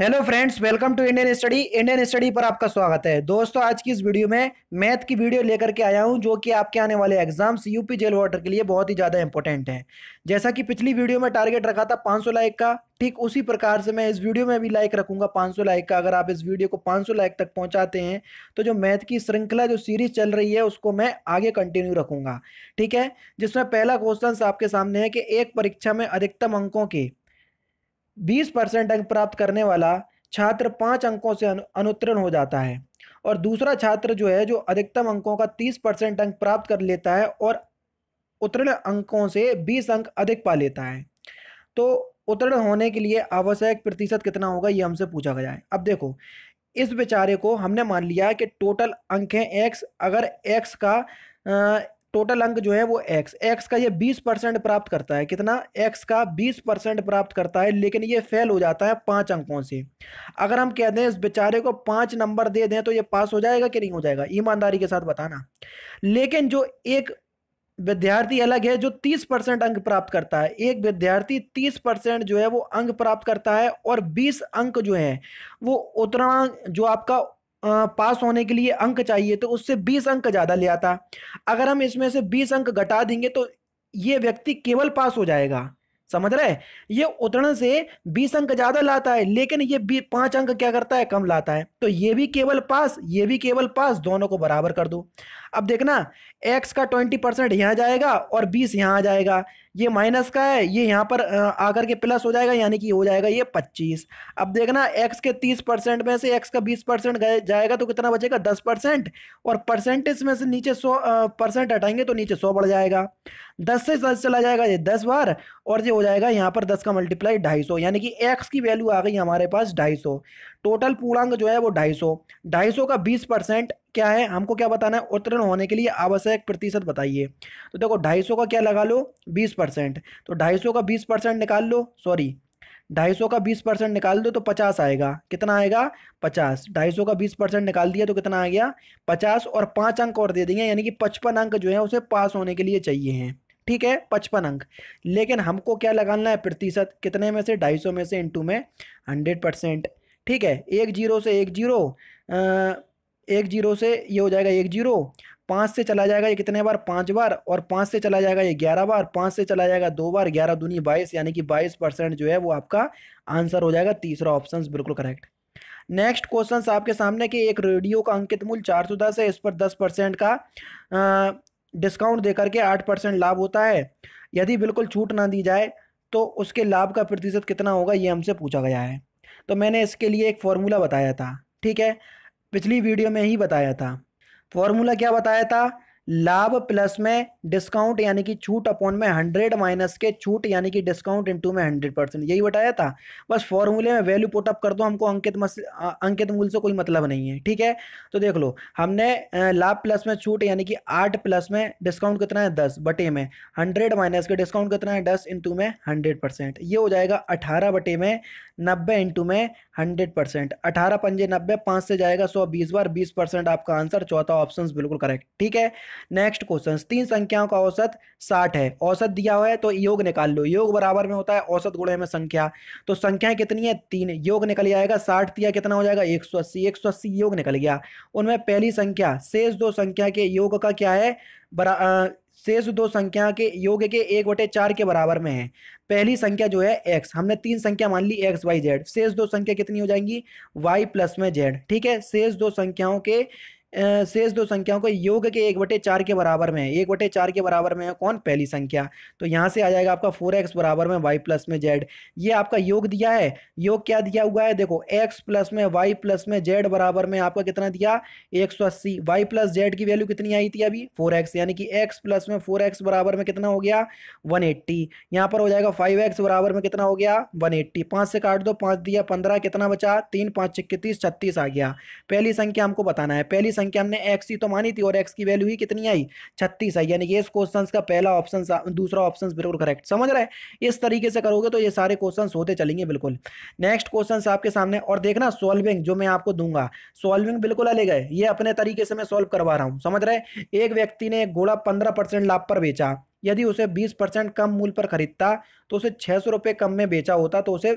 hello friends welcome to Indian study Indian study पर आपका स्वागत है दोस्तों आज की इस वीडियो में मैथ की वीडियो लेकर के आया हूं जो कि आपके आने वाले एग्जाम्स यूपी जेल वाटर के लिए बहुत ही ज़्यादा इंपॉर्टेंट है जैसा कि पिछली वीडियो में टारगेट रखा था 500 लाइक का ठीक उसी प्रकार से मैं इस वीडियो में भी लाइक रखूंगा पाँच लाइक का अगर आप इस वीडियो को पाँच लाइक तक पहुँचाते हैं तो जो मैथ की श्रृंखला जो सीरीज चल रही है उसको मैं आगे कंटिन्यू रखूंगा ठीक है जिसमें पहला क्वेश्चन आपके सामने है कि एक परीक्षा में अधिकतम अंकों के बीस परसेंट अंक प्राप्त करने वाला छात्र पाँच अंकों से अनुत्तीर्ण हो जाता है और दूसरा छात्र जो है जो अधिकतम अंकों का तीस परसेंट अंक प्राप्त कर लेता है और उत्तीर्ण अंकों से बीस अंक अधिक पा लेता है तो उत्तीर्ण होने के लिए आवश्यक प्रतिशत कितना होगा ये हमसे पूछा गया है अब देखो इस बेचारे को हमने मान लिया कि टोटल अंक हैं एक्स अगर एक्स का टोटल अंक जो है वो एक्स एक्स का ये बीस परसेंट प्राप्त करता है कितना एक्स का बीस परसेंट प्राप्त करता है लेकिन ये फेल हो जाता है पांच अंकों से अगर हम कह दें इस बेचारे को पांच नंबर दे दें तो ये पास हो जाएगा कि नहीं हो जाएगा ईमानदारी के साथ बताना लेकिन जो एक विद्यार्थी अलग है जो 30 परसेंट अंक प्राप्त करता है एक विद्यार्थी 30 परसेंट जो है वो अंक प्राप्त करता है और 20 अंक जो है वो उत्तरांक जो आपका पास होने के लिए अंक चाहिए तो उससे 20 अंक ज़्यादा ले आता अगर हम इसमें से 20 अंक घटा देंगे तो ये व्यक्ति केवल पास हो जाएगा समझ रहे ये उतरण से 20 अंक ज़्यादा लाता है लेकिन ये पाँच अंक क्या करता है कम लाता है तो ये भी केवल पास ये भी केवल पास दोनों को बराबर कर दो अब देखना एक्स का ट्वेंटी परसेंट यहाँ जाएगा और बीस यहाँ आ जाएगा ये माइनस का है ये यहाँ पर आकर के प्लस हो जाएगा यानी कि हो जाएगा ये पच्चीस अब देखना एक्स के तीस परसेंट में से एक्स का बीस परसेंट जाएगा तो कितना बचेगा दस परसेंट और परसेंटेज में से नीचे सौ परसेंट हटाएंगे तो नीचे सौ बढ़ जाएगा दस से दस चला जाएगा ये दस बार और ये हो जाएगा यहाँ पर दस का मल्टीप्लाई ढाई सौ यानी कि एक्स की वैल्यू आ गई हमारे पास ढाई सौ टोटल पूर्णांक जो है वो ढाई सौ ढाई सौ का बीस परसेंट क्या है हमको क्या बताना है उत्तीर्ण होने के लिए आवश्यक प्रतिशत बताइए तो देखो ढाई का क्या लगा लो बीस परसेंट तो ढाई का बीस परसेंट निकाल लो सॉरी ढाई सौ का बीस परसेंट निकाल दो तो पचास आएगा कितना आएगा पचास ढाई सौ का बीस परसेंट निकाल दिया तो कितना आ गया पचास और पाँच अंक और दे देंगे यानी कि पचपन अंक जो है उसे पास होने के लिए चाहिए हैं ठीक है पचपन अंक लेकिन हमको क्या लगाना है प्रतिशत कितने में से ढाई सौ में से इंटू में हंड्रेड परसेंट ठीक है एक जीरो से एक जीरो एक जीरो से ये हो जाएगा एक जीरो पाँच से चला जाएगा ये कितने बार पाँच बार और पाँच से चला जाएगा ये ग्यारह बार पाँच से चला जाएगा दो बार ग्यारह दूनी बाईस यानी कि बाईस परसेंट जो है वो आपका आंसर हो जाएगा तीसरा ऑप्शन बिल्कुल करेक्ट नेक्स्ट क्वेश्चन आपके सामने कि एक रेडियो का अंकित मूल्य चार सौ दस है इस पर दस परसेंट का डिस्काउंट देकर के आठ परसेंट लाभ होता है यदि बिल्कुल छूट ना दी जाए तो उसके लाभ का प्रतिशत कितना होगा ये हमसे पूछा गया है तो मैंने इसके लिए एक फॉर्मूला बताया था ठीक है पिछली वीडियो में ही बताया था फॉर्मूला क्या बताया था लाभ प्लस में डिस्काउंट यानी कि छूट अपॉन में हंड्रेड माइनस के छूट यानी कि डिस्काउंट इनटू में हंड्रेड परसेंट यही बताया था बस फॉर्मूले में वैल्यू पुट अप कर दो हमको अंकित मस अंकित मूल से कोई मतलब नहीं है ठीक है तो देख लो हमने लाभ प्लस में छूट यानी कि आठ प्लस में डिस्काउंट कितना है दस बटे में हंड्रेड माइनस के डिस्काउंट कितना है दस इंटू में हंड्रेड परसेंट ये हो जाएगा अठारह बटे में नब्बे इंटू में हंड्रेड परसेंट अठारह पंजे नब्बे पाँच से जाएगा सौ बीस बार बीस परसेंट आपका आंसर चौथा ऑप्शन बिल्कुल करेक्ट ठीक है नेक्स्ट क्वेश्चन तीन संख्याओं का औसत साठ है औसत दिया हुआ है तो योग निकाल लो योग बराबर में होता है औसत गुणे में संख्या तो संख्याएं कितनी है तीन योग निकल जाएगा साठ दिया कितना हो जाएगा एक सौ अस्सी एक सौ अस्सी योग निकल गया उनमें पहली संख्या शेष दो संख्या के योग का क्या है बरा शेष दो संख्या के योग के एक बटे चार के बराबर में है पहली संख्या जो है एक्स हमने तीन संख्या मान ली एक्स वाई जेड शेष दो संख्या कितनी हो जाएंगी वाई प्लस में जेड ठीक है शेष दो संख्याओं के शेष दो संख्याओं को योग के एक बटे चार के बराबर में है एक बटे चार के बराबर में है कौन पहली संख्या तो यहाँ से आ जाएगा आपका फोर एक्स बराबर में वाई प्लस में जेड ये आपका योग दिया है योग क्या दिया हुआ है देखो एक्स प्लस में वाई प्लस में जेड बराबर में आपका कितना दिया एक सौ अस्सी वाई प्लस जेड की वैल्यू कितनी आई थी अभी फोर एक्स यानी कि एक्स प्लस में फोर एक्स बराबर में कितना हो गया वन एट्टी यहाँ पर हो जाएगा फाइव एक्स बराबर में कितना हो गया वन एट्टी पाँच से काट दो पाँच दिया पंद्रह कितना बचा तीन पाँच छत्तीस छत्तीस आ गया पहली संख्या हमको बताना है पहली संख्या संख्या हमने एक्स ही तो मानी थी और एक्स की वैल्यू ही कितनी आई छत्तीस आई यानी कि इस क्वेश्चन का पहला ऑप्शन दूसरा ऑप्शन बिल्कुल करेक्ट समझ रहा है इस तरीके से करोगे तो ये सारे क्वेश्चन होते चलेंगे बिल्कुल नेक्स्ट क्वेश्चन आपके सामने और देखना सॉल्विंग जो मैं आपको दूंगा सॉल्विंग बिल्कुल अलग है ये अपने तरीके से मैं सॉल्व करवा रहा हूँ समझ रहे एक व्यक्ति ने एक घोड़ा पंद्रह परसेंट लाभ पर बेचा यदि उसे बीस परसेंट कम मूल्य पर खरीदता तो उसे छः सौ रुपये कम में बेचा होता तो उसे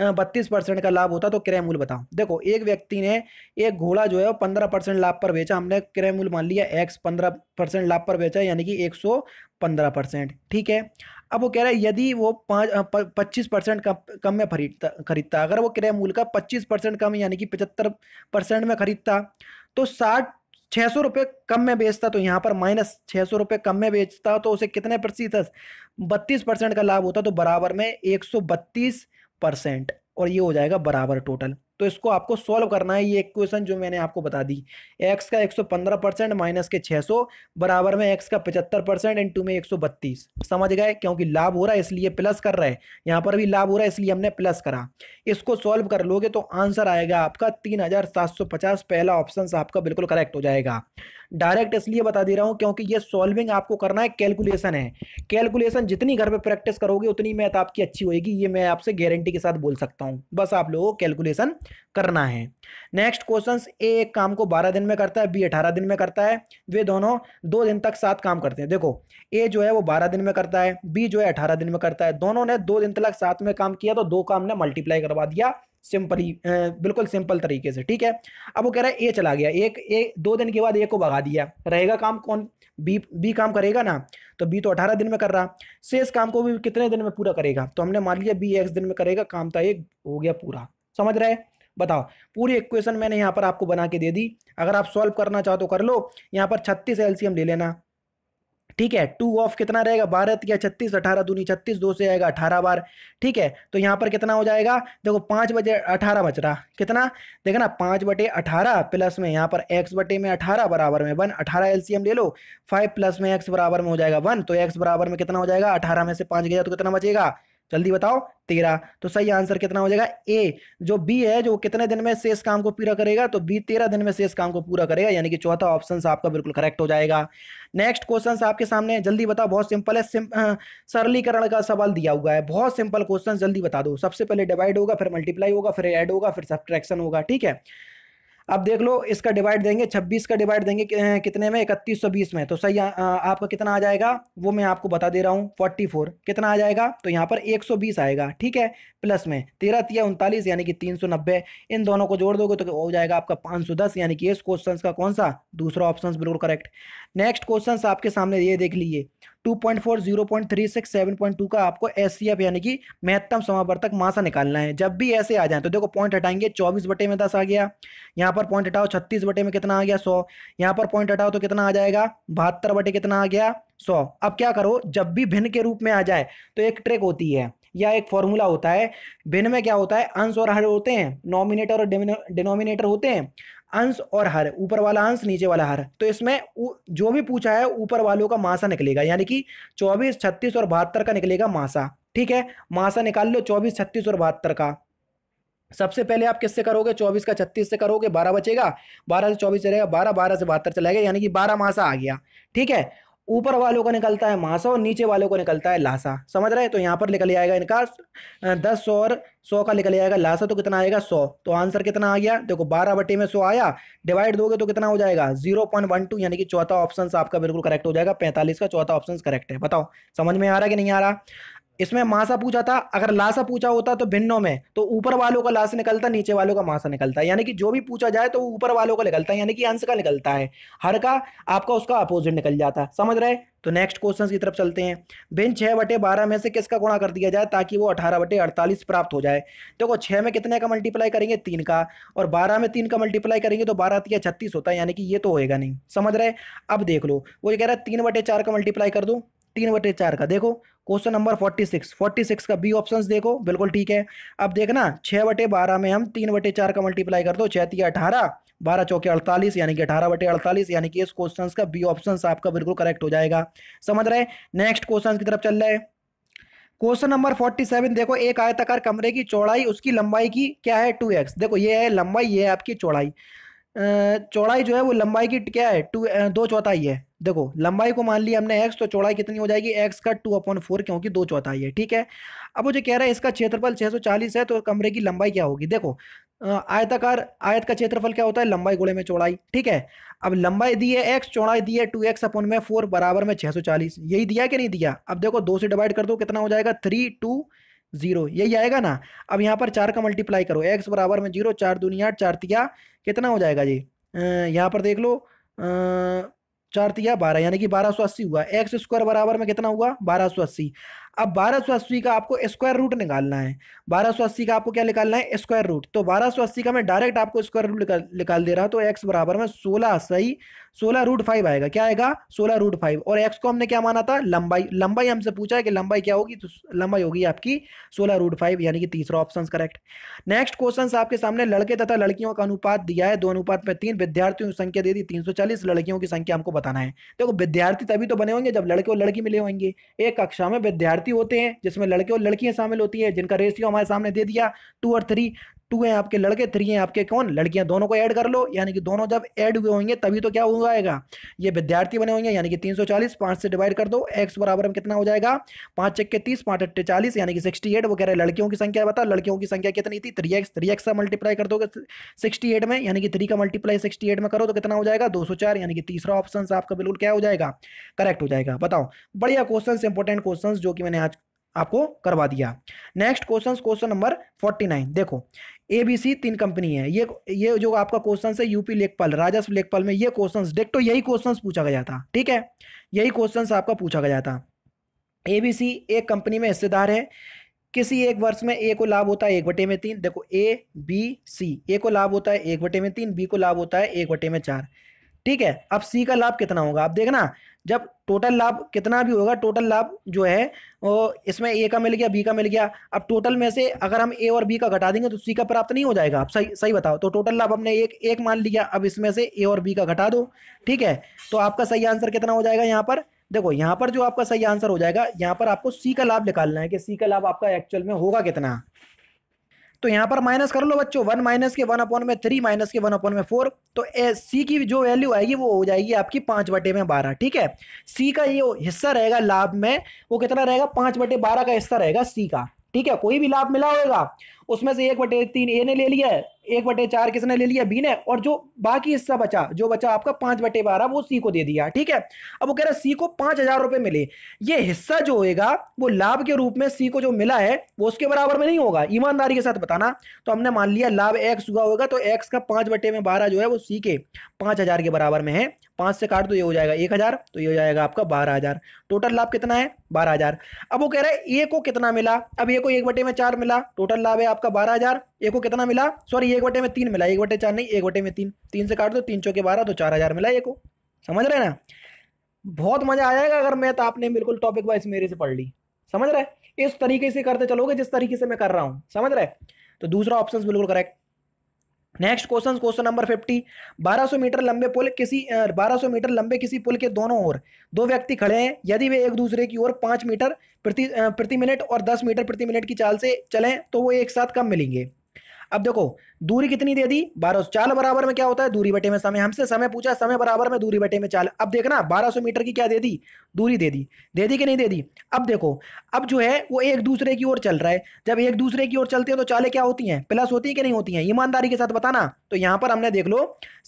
बत्तीस परसेंट का लाभ होता तो क्रय मूल्य बताओ देखो एक व्यक्ति ने एक घोड़ा जो है वो पंद्रह परसेंट लाभ पर बेचा हमने क्रय मूल्य मान लिया एक्स पंद्रह परसेंट लाभ पर बेचा यानी कि एक सौ पंद्रह परसेंट ठीक है अब वो कह रहा है यदि वो पाँच पच्चीस परसेंट कम कम में खरीदता खरीदता अगर वो क्रय मूल्य का पच्चीस परसेंट कम यानी कि पचहत्तर परसेंट में खरीदता तो साठ छः सौ रुपये कम में बेचता तो यहाँ पर माइनस छः सौ रुपये कम में बेचता तो उसे कितने प्रतिशत बत्तीस परसेंट का लाभ होता तो बराबर में एक सौ बत्तीस परसेंट और ये हो जाएगा बराबर टोटल तो इसको आपको सॉल्व करना है ये इक्वेशन जो मैंने आपको बता दी एक्स का 115 परसेंट माइनस के 600 बराबर में एक्स का 75 परसेंट इंटू में 132 समझ गए क्योंकि लाभ हो रहा है इसलिए प्लस कर रहे हैं यहाँ पर भी लाभ हो रहा है इसलिए हमने प्लस करा इसको सॉल्व कर लोगे तो आंसर आएगा आपका तीन पहला ऑप्शन आपका बिल्कुल करेक्ट हो जाएगा डायरेक्ट इसलिए बता दे रहा हूँ क्योंकि ये सॉल्विंग आपको करना है कैलकुलेशन है कैलकुलेशन जितनी घर पर प्रैक्टिस करोगे उतनी मैथ आपकी अच्छी होगी ये मैं आपसे गारंटी के साथ बोल सकता हूँ बस आप लोगों को कैलकुलेशन करना है नेक्स्ट क्वेश्चन ए एक काम को बारह दिन में करता है बी अठारह दिन में करता है वे दोनों दो दिन तक साथ काम करते हैं देखो ए जो है वो बारह दिन में करता है बी जो है अठारह दिन में करता है दोनों ने दो दिन तक साथ में काम किया तो दो काम ने मल्टीप्लाई करवा दिया सिंपल बिल्कुल सिंपल तरीके से ठीक है अब वो कह रहा है ए चला गया एक ए दो दिन के बाद ए को भगा दिया रहेगा काम कौन बी बी काम करेगा ना तो बी तो अठारह दिन में कर रहा से इस काम को भी कितने दिन में पूरा करेगा तो हमने मान लिया बी एक्स दिन में करेगा काम तो एक हो गया पूरा समझ रहे बताओ पूरी इक्वेशन मैंने यहाँ पर आपको बना के दे दी अगर आप सॉल्व करना चाहो तो कर लो यहाँ पर छत्तीस एलसीएम ले लेना ठीक है टू ऑफ कितना रहेगा बारह या छत्तीस अठारह दूनी छत्तीस दो से आएगा अठारह बार ठीक है तो यहाँ पर कितना हो जाएगा देखो पाँच बजे अठारह बच रहा कितना देखना ना पाँच बटे अठारह प्लस में यहाँ पर एक्स बटे में अठारह बराबर में वन अठारह एल ले लो फाइव प्लस में एक्स बराबर में हो जाएगा वन तो एक्स बराबर में कितना हो जाएगा अठारह में से पाँच गया तो कितना बचेगा जल्दी बताओ तेरह तो सही आंसर कितना हो जाएगा ए जो बी है जो कितने दिन में शेष काम को पूरा करेगा तो बी तेरह दिन में शेष काम को पूरा करेगा यानी कि चौथा ऑप्शन आपका बिल्कुल करेक्ट हो जाएगा नेक्स्ट क्वेश्चन आपके सामने जल्दी बताओ बहुत सिंपल है सरलीकरण का सवाल दिया हुआ है बहुत सिंपल क्वेश्चन जल्दी बता दो सबसे पहले डिवाइड होगा फिर मल्टीप्लाई होगा फिर एड होगा फिर सब होगा ठीक है अब देख लो इसका डिवाइड देंगे 26 का डिवाइड देंगे कितने में इकतीस सौ बीस में तो सही आ, आपका कितना आ जाएगा वो मैं आपको बता दे रहा हूँ 44 कितना आ जाएगा तो यहाँ पर 120 आएगा ठीक है प्लस में तेरह तीन उनतालीस यानी कि 390 इन दोनों को जोड़ दोगे तो हो जाएगा आपका 510 यानी कि इस क्वेश्चन का कौन सा दूसरा ऑप्शन बिल्कुल करेक्ट नेक्स्ट क्वेश्चन आपके सामने ये देख लीजिए 2.4 0.36 7.2 का आपको एस यानी कि महत्तम समावर्तक मासा निकालना है जब भी ऐसे आ जाए तो देखो पॉइंट हटाएंगे बटे में आ गया यहाँ पर पॉइंट हटाओ बटे में कितना आ गया सौ यहाँ पर पॉइंट हटाओ तो कितना आ जाएगा बहत्तर बटे कितना आ गया सौ अब क्या करो जब भी भिन्न के रूप में आ जाए तो एक ट्रिक होती है या एक फॉर्मूला होता है भिन्न में क्या होता है अंश और हर होते हैं नॉमिनेटर और डिनोमिनेटर होते हैं अंश और हर ऊपर वाला अंश नीचे वाला हर तो इसमें जो भी पूछा है ऊपर वालों का मासा निकलेगा यानी कि चौबीस छत्तीस और बहत्तर का निकलेगा मासा ठीक है मासा निकाल लो चौबीस छत्तीस और बहत्तर का सबसे पहले आप किससे करोगे चौबीस का छत्तीस से करोगे बारह बचेगा बारह से चौबीस चलेगा बारह बारह से बहत्तर चलेगा यानी कि बारह मासा आ गया ठीक है ऊपर वालों का निकलता है महासा और नीचे वालों को निकलता है लासा समझ रहे तो यहाँ पर निकल आएगा इनका दस और सौ का निकल आएगा लासा तो कितना आएगा सौ तो आंसर कितना आ गया देखो बारह बटे में सौ आया डिवाइड दोगे तो कितना हो जाएगा जीरो पॉइंट वन टू यानी कि चौथा ऑप्शन आपका बिल्कुल करेक्ट हो जाएगा पैंतालीस का चौथा ऑप्शन करेक्ट है बताओ समझ में आ रहा कि नहीं आ रहा इसमें मासा पूछा था अगर लाशा पूछा होता तो भिन्नों में तो ऊपर वालों का लाश निकलता नीचे वालों का मासा निकलता यानी कि जो भी पूछा जाए तो ऊपर वालों का निकलता है यानी कि अंश का निकलता है हर का आपका उसका अपोजिट निकल जाता है समझ रहे तो नेक्स्ट क्वेश्चन की तरफ चलते हैं भिन्न छः बटे बारह में से किसका गुणा कर दिया जाए ताकि वो अठारह बटे अड़तालीस प्राप्त हो जाए देखो तो छः में कितने का मल्टीप्लाई करेंगे तीन का और बारह में तीन का मल्टीप्लाई करेंगे तो बारह तीन छत्तीस होता है यानी कि ये तो होएगा नहीं समझ रहे अब देख लो वो ये कह रहा है तीन बटे चार का मल्टीप्लाई कर दो तीन बटे चार का देखो question number forty six forty six का बी ऑप्शन देखो बिल्कुल ठीक है अब देखना छः बटे बारह में हम तीन बटे चार का मल्टीप्लाई कर दो छह तीन अठारह बारह चौके अड़तालीस यानी कि अठारह बटे अड़तालीस यानी कि इस क्वेश्चन का बी ऑप्शन आपका बिल्कुल करेक्ट हो जाएगा समझ रहे नेक्स्ट क्वेश्चन की तरफ चल रहा है क्वेश्चन नंबर फोर्टी सेवन देखो एक आयताकार कमरे की चौड़ाई उसकी लंबाई की क्या है टू एक्स देखो ये है लंबाई ये है आपकी चौड़ाई चौड़ाई जो है वो लंबाई की क्या है टू दो चौथाई है देखो लंबाई को मान लिया हमने एक्स तो चौड़ाई कितनी हो जाएगी एक्स का टू अपॉन फोर क्योंकि दो चौथाई है ठीक है अब वो जो कह रहा है इसका क्षेत्रफल 640 है तो कमरे की लंबाई क्या होगी देखो आयताकार आयत का क्षेत्रफल क्या होता है लंबाई गोड़े में चौड़ाई ठीक है अब लंबाई दी है एक्स चौड़ाई दी है टू एक्स अपन में फोर बराबर में चालीस यही दिया कि नहीं दिया अब देखो दो से डिवाइड कर दो कितना हो जाएगा थ्री टू जीरो यही आएगा ना अब यहाँ पर चार का मल्टीप्लाई करो एक्स बराबर में जीरो चार दुनिया आठ चार तिया कितना हो जाएगा जी यहाँ पर देख लो चार तिया बारह यानी कि बारह सौ अस्सी हुआ एक्स स्क्वायर बराबर में कितना हुआ बारह सौ अस्सी अब बारह सौ अस्सी का आपको स्क्वायर रूट निकालना है बारह सौ अस्सी का आपको क्या निकालना है स्क्वायर रूट तो बारह सौ अस्सी का मैं डायरेक्ट आपको स्क्वायर रूट निकाल, दे रहा हूँ तो एक्स बराबर में सोलह सही सोलह रूट फाइव आएगा क्या आएगा सोलह रूट फाइव और एक्स को हमने क्या माना था लंबाई लंबाई हमसे पूछा है कि लंबाई क्या होगी तो लंबाई होगी आपकी सोलह रूट फाइव यानी कि तीसरा ऑप्शन करेक्ट नेक्स्ट क्वेश्चन आपके सामने लड़के तथा लड़कियों का अनुपात दिया है दो अनुपात में तीन विद्यार्थियों की संख्या दे दी तीन सौ चालीस लड़कियों की संख्या हमको बताना है देखो विद्यार्थी तभी तो बने होंगे जब लड़के और लड़की मिले होंगे एक कक्षा में विद्यार्थी विद्यार्थी होते हैं जिसमें लड़के और लड़कियां शामिल होती है जिनका रेशियो हमारे सामने दे दिया टू और थ्री टू है आपके लड़के थ्री हैं आपके कौन लड़कियां दोनों को ऐड कर लो यानी कि दोनों जब ऐड हुए होंगे तभी तो क्या हुआ आएगा ये विद्यार्थी बने होंगे यानी कि तीन सौ चालीस पाँच से डिवाइड कर दो एक्स बराबर में कितना हो जाएगा पाँच चक्के तीस पाँच अट्ठे चालीस यानी कि सिक्सटी एट वो कह रहे लड़कियों की संख्या बताओ लड़कियों की संख्या कितनी थी थ्री एक्स थ्री एक्स का मल्टीप्लाई कर दो सिक्सटी एट में यानी कि थ्री का मल्टीप्लाई सिक्सटी एट में करो तो कितना हो जाएगा दो सौ चार यानी कि तीसरा ऑप्शन आपका बिल्कुल क्या हो जाएगा करेक्ट हो जाएगा बताओ बढ़िया क्वेश्चन इंपॉर्टेंट क्वेश्चन जो कि मैंने आज आपको करवा दिया next question question number forty nine देखो एबीसी तीन कंपनी है ये ये जो आपका क्वेश्चन है यूपी लेखपाल राजस्व लेखपाल में ये क्वेश्चन डेक्टो तो यही क्वेश्चन पूछा गया था ठीक है यही क्वेश्चन आपका पूछा गया था एबीसी एक कंपनी में हिस्सेदार है किसी एक वर्ष में ए को लाभ होता है एक बटे में तीन देखो ए बी सी ए को लाभ होता है एक बटे में तीन बी को लाभ होता है एक बटे में चार ठीक है अब सी का लाभ कितना होगा आप देखना जब टोटल लाभ कितना भी होगा टोटल लाभ जो है वो इसमें ए का मिल गया बी का मिल गया अब टोटल में से अगर हम ए और बी का घटा देंगे तो सी का प्राप्त नहीं हो जाएगा आप सही सही बताओ तो टोटल लाभ हमने एक एक मान लिया अब इसमें से ए और बी का घटा दो ठीक है तो आपका सही आंसर कितना हो जाएगा यहाँ पर देखो यहाँ पर जो आपका सही आंसर हो जाएगा यहाँ पर आपको सी का लाभ निकालना है कि सी का लाभ आपका एक्चुअल में होगा कितना तो यहां पर माइनस कर लो बच्चों वन माइनस के वन अपॉन में थ्री माइनस के वन अपॉन में फोर तो ए सी की जो वैल्यू आएगी वो हो जाएगी आपकी पांच बटे में बारह ठीक है सी का ये हिस्सा रहेगा लाभ में वो कितना रहेगा पांच बटे बारह का हिस्सा रहेगा सी का ठीक है कोई भी लाभ मिला होगा उसमें से एक बटे तीन ए ने ले लिया है एक बटे चार किसने ले लिया बी ने और जो बाकी हिस्सा बचा जो बचा आपका पांच बटे बारह वो सी को दे दिया ठीक है अब वो कह रहा है सी को पांच हजार रुपए मिले ये हिस्सा जो होगा वो लाभ के रूप में सी को जो मिला है वो उसके बराबर में नहीं होगा ईमानदारी के साथ बताना तो हमने मान लिया लाभ एक्स हुआ होगा तो एक्स का पांच बटे में बारह जो है वो सी के पांच हजार के बराबर में है पांच से काट तो ये हो जाएगा एक हजार तो ये हो जाएगा आपका बारह हजार टोटल लाभ कितना है बारह हजार अब वो कह रहा है ए को कितना मिला अब ए को एक बटे में चार मिला टोटल लाभ है आपका बारह हजार एक को कितना मिला सॉरी एक वटे में तीन मिला एक वटे चार नहीं एक वटे में तीन तीन से काट दो तीन चौके बारह तो चार हजार मिला एक को समझ रहे ना बहुत मजा आ जाएगा अगर तो आपने बिल्कुल टॉपिक वाइज मेरे से पढ़ ली समझ रहे इस तरीके से करते चलोगे जिस तरीके से मैं कर रहा हूँ समझ रहे तो दूसरा ऑप्शन बिल्कुल correct next question question number 50 1200 metre लंबे पुल किसी 1200 मीटर लंबे किसी पुल के दोनों ओर दो व्यक्ति खड़े हैं यदि वे एक दूसरे की ओर पाँच मीटर प्रति प्रति मिनट और दस मीटर प्रति मिनट की चाल से चलें तो वो एक साथ कम मिलेंगे अब देखो दूरी कितनी दे दी बारह चाल बराबर में क्या होता है दूरी बटे में समय हमसे समय पूछा समय बराबर में दूरी बटे में चाल अब देखना 1200 मीटर की क्या दे दी दूरी दे दी दे दी कि नहीं दे दी अब देखो अब जो है वो एक दूसरे की ओर चल रहा है जब एक दूसरे की ओर चलते हैं तो चालें क्या होती हैं प्लस होती है कि नहीं होती हैं ईमानदारी के साथ बताना तो यहाँ पर हमने देख लो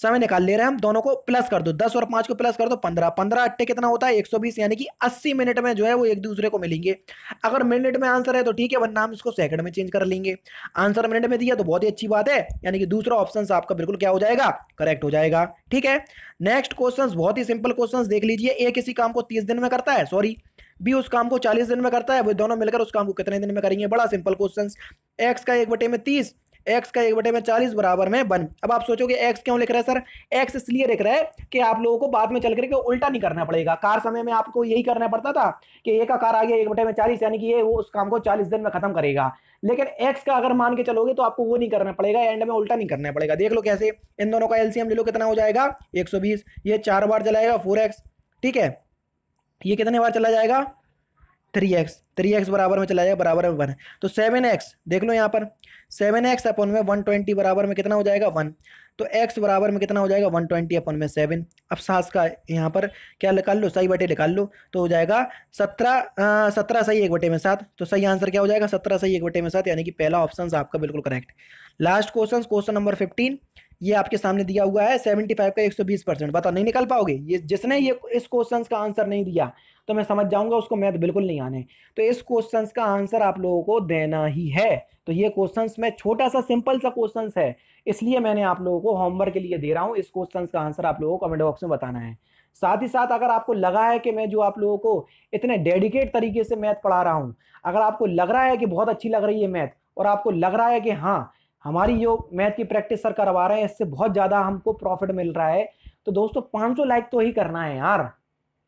समय निकाल ले रहे हैं हम दोनों को प्लस कर दो दस और पाँच को प्लस कर दो पंद्रह पंद्रह अट्टे कितना होता है एक यानी कि अस्सी मिनट में जो है वो एक दूसरे को मिलेंगे अगर मिनट में आंसर है तो ठीक है वरना हम इसको सेकंड में चेंज कर लेंगे आंसर मिनट में दिया तो बहुत ही अच्छी बात है यानी कि दूसरा ऑप्शन आपका बिल्कुल क्या हो जाएगा करेक्ट हो जाएगा ठीक है नेक्स्ट क्वेश्चन बहुत ही सिंपल क्वेश्चन देख लीजिए ए किसी काम को तीस दिन में करता है सॉरी बी उस काम को चालीस दिन में करता है वो दोनों मिलकर उस काम को कितने दिन में करेंगे बड़ा सिंपल क्वेश्चन एक्स का एक बटे में तीस एक्स का एक बटे में चालीस बराबर में वन अब आप सोचोगे एक्स क्यों लिख रहे हैं सर एक्स इसलिए लिख रहे हैं कि आप लोगों को बाद में चल करके उल्टा नहीं करना पड़ेगा कार समय में आपको यही करना पड़ता था कि एक का कार आ गया एक बटे में चालीस यानी कि ये वो उस काम को चालीस दिन में खत्म करेगा लेकिन एक्स का अगर मान के चलोगे तो आपको वो नहीं करना पड़ेगा एंड में उल्टा नहीं करना पड़ेगा देख लो कैसे इन दोनों का एलसीएम ले लो कितना हो जाएगा 120 ये चार बार चलाएगा 4x ठीक है ये कितने बार चला जाएगा थ्री एक्स थ्री एक्स बराबर में चला जाएगा बराबर में वन तो सेवन एक्स देख लो यहाँ पर सेवन एक्स अपन में वन ट्वेंटी बराबर में कितना हो जाएगा वन तो एक्स बराबर में कितना हो जाएगा वन ट्वेंटी अपन में सेवन अब सास का यहाँ पर क्या निकाल लो सही बटे निकाल लो तो हो जाएगा सत्रह सत्रह सही एक बटे में सात तो सही आंसर क्या हो जाएगा सत्रह सही एक बटे में सात यानी कि पहला ऑप्शन आपका बिल्कुल correct last question question number fifteen ये आपके सामने दिया हुआ है सेवेंटी फाइव का एक सौ बीस परसेंट बताओ नहीं निकल पाओगे ये जिसने ये इस क्वेश्चन का आंसर नहीं दिया तो मैं समझ जाऊंगा उसको मैथ बिल्कुल नहीं आने तो इस क्वेश्चन का आंसर आप लोगों को देना ही है तो ये क्वेश्चन में छोटा सा सिंपल सा क्वेश्चन है इसलिए मैंने आप लोगों को होमवर्क के लिए दे रहा हूँ इस क्वेश्चन का आंसर आप लोगों को कमेंट बॉक्स में बताना है साथ ही साथ अगर आपको लगा है कि मैं जो आप लोगों को इतने डेडिकेट तरीके से मैथ पढ़ा रहा हूँ अगर आपको लग रहा है कि बहुत अच्छी लग रही है मैथ और आपको लग रहा है कि हाँ हमारी जो मैथ की प्रैक्टिस सर करवा रहे हैं इससे बहुत ज़्यादा हमको प्रॉफिट मिल रहा है तो दोस्तों पाँच लाइक तो ही करना है यार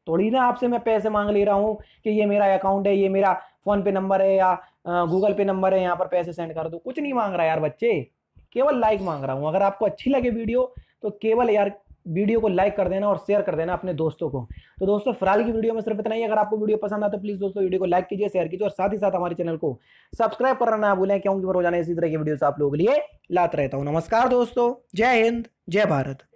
थोड़ी ना आपसे मैं पैसे मांग ले रहा हूँ कि ये मेरा अकाउंट है ये मेरा फोन पे नंबर है या गूगल पे नंबर है यहाँ पर पैसे सेंड कर दो कुछ नहीं मांग रहा यार बच्चे केवल लाइक मांग रहा हूँ अगर आपको अच्छी लगे वीडियो तो केवल यार वीडियो को लाइक कर देना और शेयर कर देना अपने दोस्तों को तो दोस्तों फिलहाल की वीडियो में सिर्फ इतना ही अगर आपको वीडियो पसंद आता तो प्लीज़ दोस्तों वीडियो को लाइक कीजिए शेयर कीजिए और साथ ही साथ हमारे चैनल को सब्सक्राइब करना ना भूलें क्योंकि मैं रोजाना इसी तरह की वीडियो आप लोगों के लिए लात रहता हूँ नमस्कार दोस्तों जय हिंद जय भारत